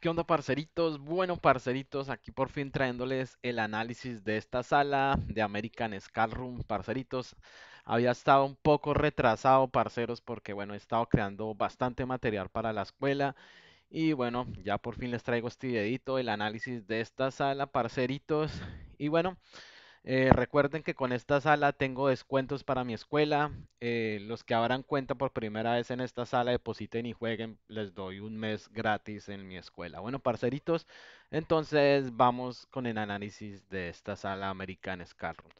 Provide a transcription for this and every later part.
¿Qué onda, parceritos? Bueno, parceritos, aquí por fin traéndoles el análisis de esta sala de American Room, parceritos. Había estado un poco retrasado, parceros, porque bueno, he estado creando bastante material para la escuela. Y bueno, ya por fin les traigo este videito, el análisis de esta sala, parceritos. Y bueno, eh, recuerden que con esta sala tengo descuentos para mi escuela. Eh, los que abran cuenta por primera vez en esta sala, depositen y jueguen. Les doy un mes gratis en mi escuela. Bueno, parceritos, entonces vamos con el análisis de esta sala American Scarron.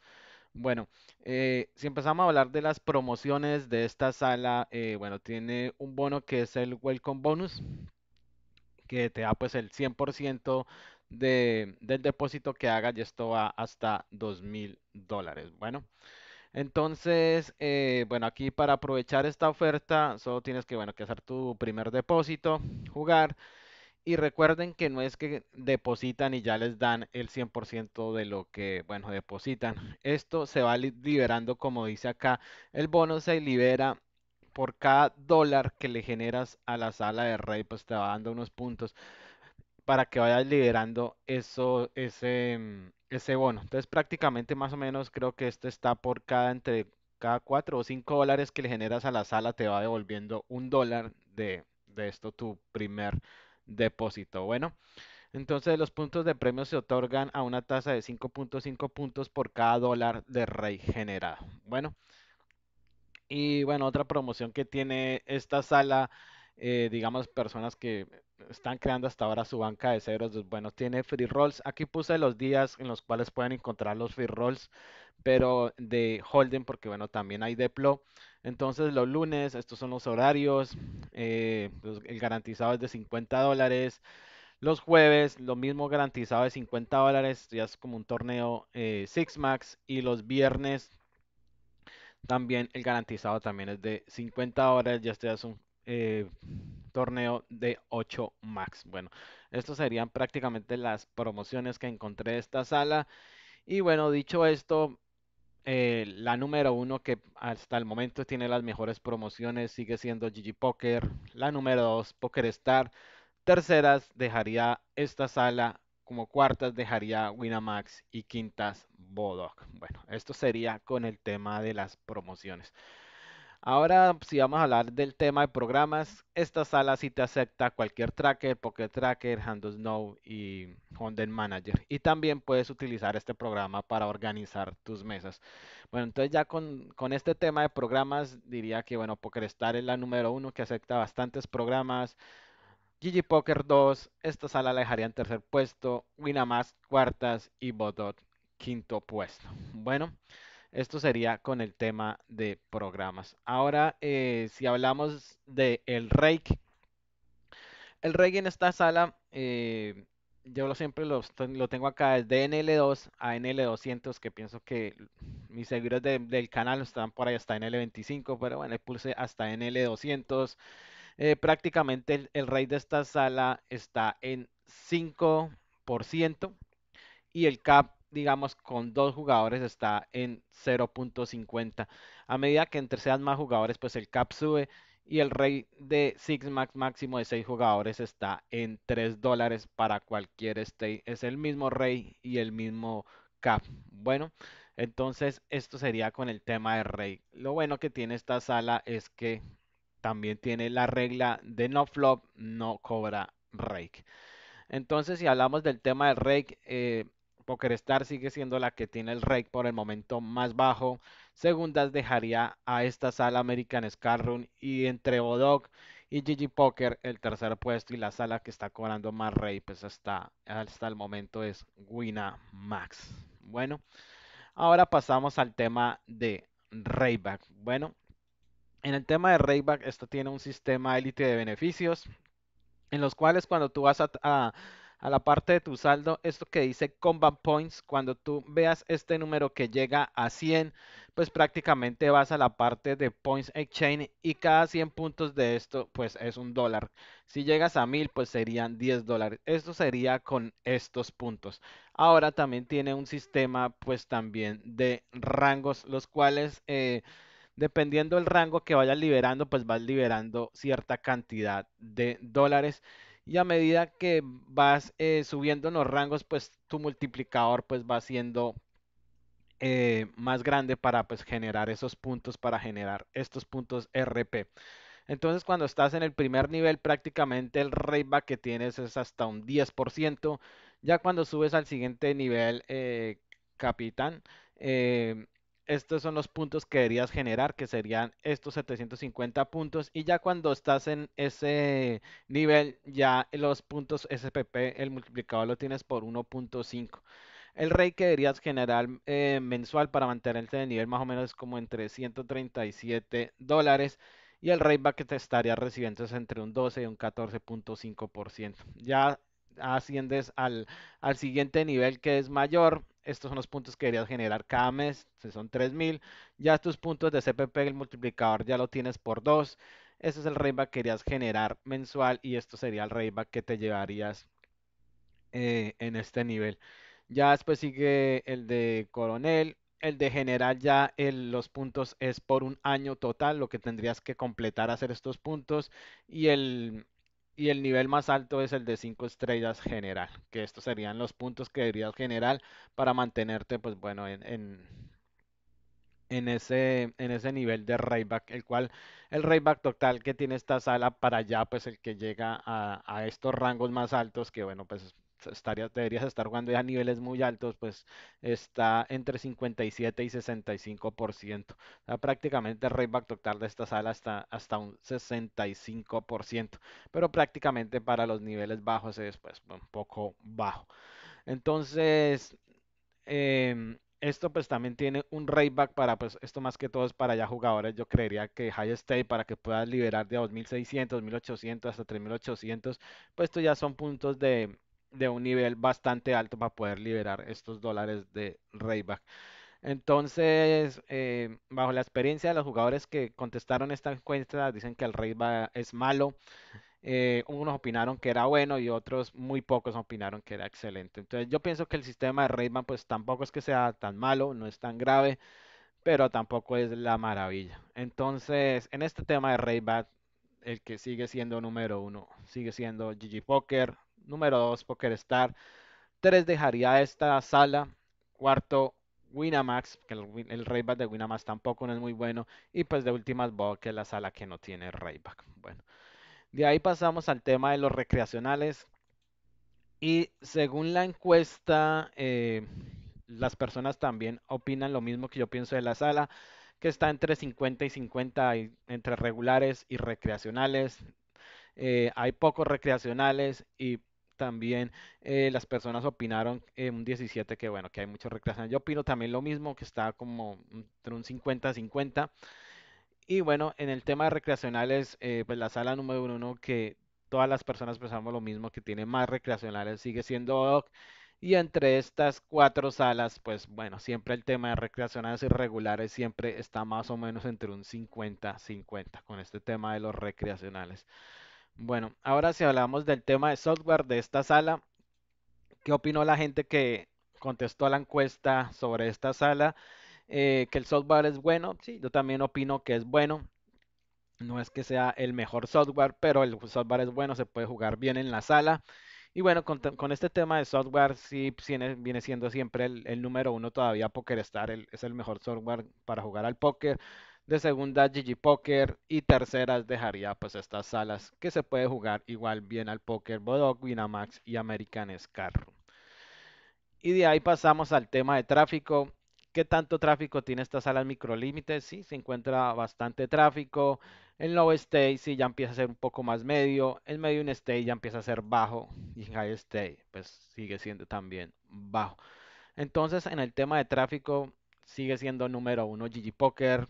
Bueno, eh, si empezamos a hablar de las promociones de esta sala, bueno, tiene un bono que es el Welcome Bonus que te da pues el 100% del depósito que hagas y esto va hasta 2.000 dólares. Bueno, entonces, eh, bueno, aquí para aprovechar esta oferta solo tienes que, bueno, que hacer tu primer depósito, jugar. Y recuerden que no es que depositan y ya les dan el 100% de lo que, bueno, depositan. Esto se va liberando, como dice acá, el bono se libera por cada dólar que le generas a la sala de rey, pues te va dando unos puntos para que vayas liberando eso, ese, mm, ese bono. Entonces prácticamente más o menos creo que esto está por cada entre cada 4 o 5 dólares que le generas a la sala te va devolviendo un dólar de, de esto tu primer depósito. Bueno, entonces los puntos de premio se otorgan a una tasa de 5.5 puntos por cada dólar de rey generado. Bueno. Y bueno, otra promoción que tiene esta sala, eh, digamos, personas que están creando hasta ahora su banca de ceros. Pues bueno, tiene free rolls. Aquí puse los días en los cuales pueden encontrar los free rolls, pero de holding, porque bueno, también hay deplo. Entonces, los lunes, estos son los horarios. Eh, el garantizado es de 50 dólares. Los jueves, lo mismo garantizado de 50 dólares. Ya es como un torneo eh, Six Max. Y los viernes, también el garantizado también es de 50 horas, ya este es un eh, torneo de 8 max. Bueno, estas serían prácticamente las promociones que encontré de esta sala. Y bueno, dicho esto, eh, la número uno que hasta el momento tiene las mejores promociones sigue siendo Gigi Poker. La número dos, Poker Star. Terceras dejaría esta sala como cuartas dejaría Winamax y quintas Bodoc. Bueno, esto sería con el tema de las promociones. Ahora, si vamos a hablar del tema de programas, esta sala sí te acepta cualquier tracker, Pocket Tracker, Handle Snow y Honden Manager. Y también puedes utilizar este programa para organizar tus mesas. Bueno, entonces ya con, este tema de programas diría que, bueno, PokerStar es la número uno que acepta bastantes programas. Gigi Poker 2, esta sala la dejaría en tercer puesto, Winamax cuartas y Bodot quinto puesto. Bueno, esto sería con el tema de programas. Ahora, eh, si hablamos de el Reiki, el Rake en esta sala, eh, yo lo siempre lo, tengo acá desde NL2 a NL200, que pienso que mis seguidores del canal están por ahí hasta NL25, pero bueno, le puse hasta NL200. Eh, prácticamente el, rey de esta sala está en 5% y el cap digamos, con dos jugadores está en 0.50. A medida que entre sean más jugadores, pues el cap sube y el rey de Max máximo de 6 jugadores está en 3 dólares para cualquier stay Es el mismo rey y el mismo cap. Bueno, entonces esto sería con el tema de rey. Lo bueno que tiene esta sala es que también tiene la regla de no flop, no cobra rake. Entonces, si hablamos del tema del rake, poker eh, PokerStar sigue siendo la que tiene el rake por el momento más bajo. Segundas dejaría a esta sala American Scarron. y entre Bodog y Gigi Poker el tercer puesto y la sala que está cobrando más rake pues hasta, hasta el momento es Winamax. Bueno, ahora pasamos al tema de Rayback. Bueno, en el tema de Rayback, esto tiene un sistema élite de beneficios, en los cuales cuando tú vas a, la parte de tu saldo, esto que dice Combat Points, cuando tú veas este número que llega a 100, pues prácticamente vas a la parte de Points Exchange y cada 100 puntos de esto, pues es un dólar. Si llegas a 1000, pues serían 10 dólares. Esto sería con estos puntos. Ahora también tiene un sistema, pues también de rangos, los cuales... Eh, dependiendo del rango que vayas liberando, pues vas liberando cierta cantidad de dólares. Y a medida que vas eh, subiendo los rangos, pues tu multiplicador pues va siendo eh, más grande para pues generar esos puntos, para generar estos puntos RP. Entonces cuando estás en el primer nivel prácticamente el rateback que tienes es hasta un 10%. Ya cuando subes al siguiente nivel, eh, capitán, estos son los puntos que deberías generar, que serían estos 750 puntos. Y ya cuando estás en ese nivel, ya los puntos SPP, el multiplicador lo tienes por 1.5. El rey que deberías generar eh, mensual para mantenerte de nivel más o menos es como entre 137 dólares y el va que te estaría recibiendo es entre un 12 y un 14.5%. Ya asciendes al, al siguiente nivel que es mayor, estos son los puntos que querías generar cada mes, son 3000, ya tus puntos de CPP, el multiplicador ya lo tienes por 2, ese es el rayback que querías generar mensual y esto sería el rayback que te llevarías eh, en este nivel. Ya después sigue el de coronel, el de general ya los puntos es por un año total, lo que tendrías que completar hacer estos puntos y el y el nivel más alto es el de 5 estrellas general, que estos serían los puntos que deberías general para mantenerte, pues bueno, en, en, ese, en ese nivel de rayback, el cual, el rayback total que tiene esta sala para allá, pues el que llega a, a estos rangos más altos, que bueno, pues deberías estar jugando ya niveles muy altos, pues está entre 57 y 65%. prácticamente el total de esta sala está hasta un 65%, pero prácticamente para los niveles bajos es pues un poco bajo. Entonces, em, esto pues también tiene un back para pues esto más que todo es para ya jugadores yo creería que high State para que puedas liberar de 2600, 1800 hasta 3800 pues esto ya son puntos de de un nivel bastante alto para poder liberar estos dólares de Rayback. Entonces, eh, bajo la experiencia de los jugadores que contestaron esta encuesta, dicen que el Rayback es malo. Eh, unos opinaron que era bueno y otros muy pocos opinaron que era excelente. Entonces yo pienso que el sistema de Rayman pues tampoco es que sea tan malo, no es tan grave, pero tampoco es la maravilla. Entonces en este tema de reyback el que sigue siendo número uno sigue siendo Gigi Poker, Número 2, Star. 3, dejaría esta sala. Cuarto, Winamax, que el, el Rayback de Winamax tampoco no es muy bueno. Y pues de últimas, Bob, que es la sala que no tiene Rayback. Bueno, de ahí pasamos al tema de los recreacionales. Y según la encuesta, eh, las personas también opinan lo mismo que yo pienso de la sala, que está entre 50 y 50, entre regulares y recreacionales. Eh, hay pocos recreacionales y también eh, las personas opinaron un 17 que bueno, que hay muchos recreacionales Yo opino también lo mismo, que está como entre un 50-50. Y bueno, en el tema de recreacionales, eh, pues la sala número uno que todas las personas pensamos lo mismo, que tiene más recreacionales, sigue siendo Y entre estas cuatro salas, pues bueno, siempre el tema de recreacionales irregulares siempre está más o menos entre un 50-50 con este tema de los recreacionales. Bueno, ahora si hablamos del tema de software de esta sala, ¿qué opinó la gente que contestó a la encuesta sobre esta sala? Eh, que el software es bueno, sí, yo también opino que es bueno. No es que sea el mejor software, pero el software es bueno, se puede jugar bien en la sala. Y bueno, con, este tema de software sí viene siendo siempre el, número uno todavía PokerStar, es el mejor software para jugar al póker de segunda Gigi Poker y terceras dejaría pues estas salas que se puede jugar igual bien al Poker Bodog, Winamax y American Scar. Y de ahí pasamos al tema de tráfico. ¿Qué tanto tráfico tiene esta sala microlímites? Sí, se encuentra bastante tráfico. En low stay sí ya empieza a ser un poco más medio. En medium stay ya empieza a ser bajo. Y high stay pues sigue siendo también bajo. Entonces en el tema de tráfico sigue siendo número uno Gigi Poker,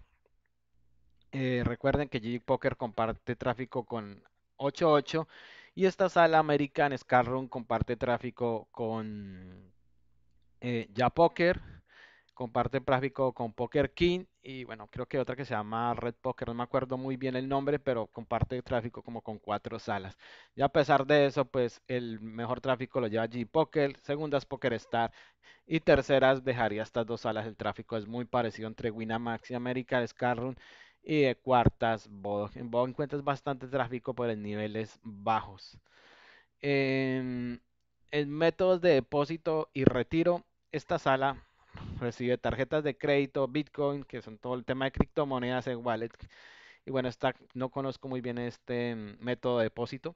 eh, recuerden que GG Poker comparte tráfico con 88 y esta sala American Scarroom comparte tráfico con eh, Ya Poker, comparte tráfico con Poker King y bueno, creo que otra que se llama Red Poker, no me acuerdo muy bien el nombre, pero comparte tráfico como con cuatro salas. Y a pesar de eso, pues el mejor tráfico lo lleva G Poker, segunda es Poker Star y terceras dejaría estas dos salas. El tráfico es muy parecido entre Winamax y American Scarroom y de cuartas En encuentras bastante tráfico por los niveles bajos. Em, en, métodos de depósito y retiro, esta sala recibe tarjetas de crédito, Bitcoin, que son todo el tema de criptomonedas en wallet. Y bueno, no conozco muy bien este mm, método de depósito.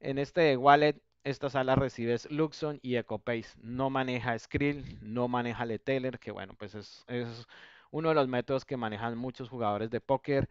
En este wallet, esta sala recibe Luxon y EcoPace. No maneja Skrill, no maneja Leteller, que bueno, pues es uno de los métodos que manejan muchos jugadores de póker.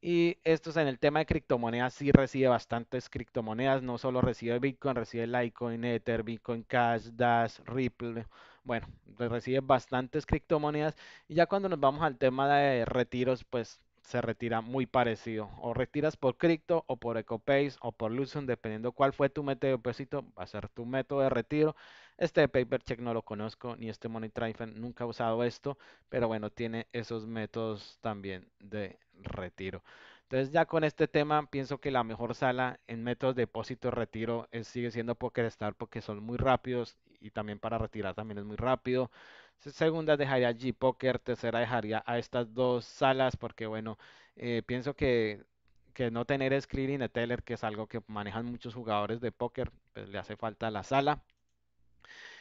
Y esto es en el tema de criptomonedas, sí recibe bastantes criptomonedas, no solo recibe Bitcoin, recibe Litecoin, Ether, Bitcoin Cash, Dash, Ripple, bueno, recibe bastantes criptomonedas. Y ya cuando nos vamos al tema de retiros, pues se retira muy parecido. O retiras por cripto, o por EcoPace, o por Luzon, dependiendo cuál fue tu método de va a ser tu método de retiro. Este paper check no lo conozco, ni este money nunca he usado esto, pero bueno, tiene esos métodos también de retiro. Entonces ya con este tema pienso que la mejor sala en métodos de depósito retiro sigue siendo PokerStar porque son muy rápidos y también para retirar también es muy rápido. Segunda dejaría G-Poker, tercera dejaría a estas dos salas porque bueno, eh, pienso que, que, no tener screening de Teller, que es algo que manejan muchos jugadores de póker, pues, le hace falta a la sala.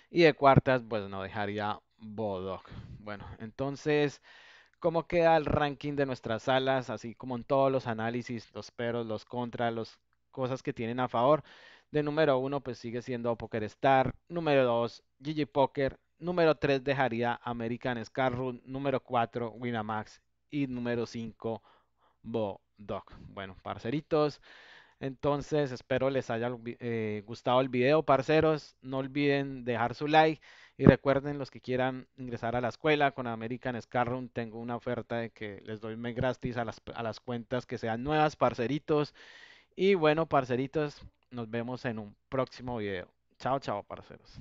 Y de cuartas, pues no dejaría Bodog. Bueno, entonces, ¿cómo queda el ranking de nuestras salas? Así como en todos los análisis, los peros, los contras, las cosas que tienen a favor. De número uno, pues sigue siendo Poker Star. Número 2, Gigi Poker. Número 3 dejaría American Scarroot. Número 4, Winamax. Y número 5, Bodog Bueno, parceritos. Entonces, espero les haya eh, gustado el video, parceros. No olviden dejar su like y recuerden los que quieran ingresar a la escuela con American Scarron. Tengo una oferta de que les doy mes gratis a las, a las cuentas que sean nuevas, parceritos. Y bueno, parceritos, nos vemos en un próximo video. Chao, chao, parceros.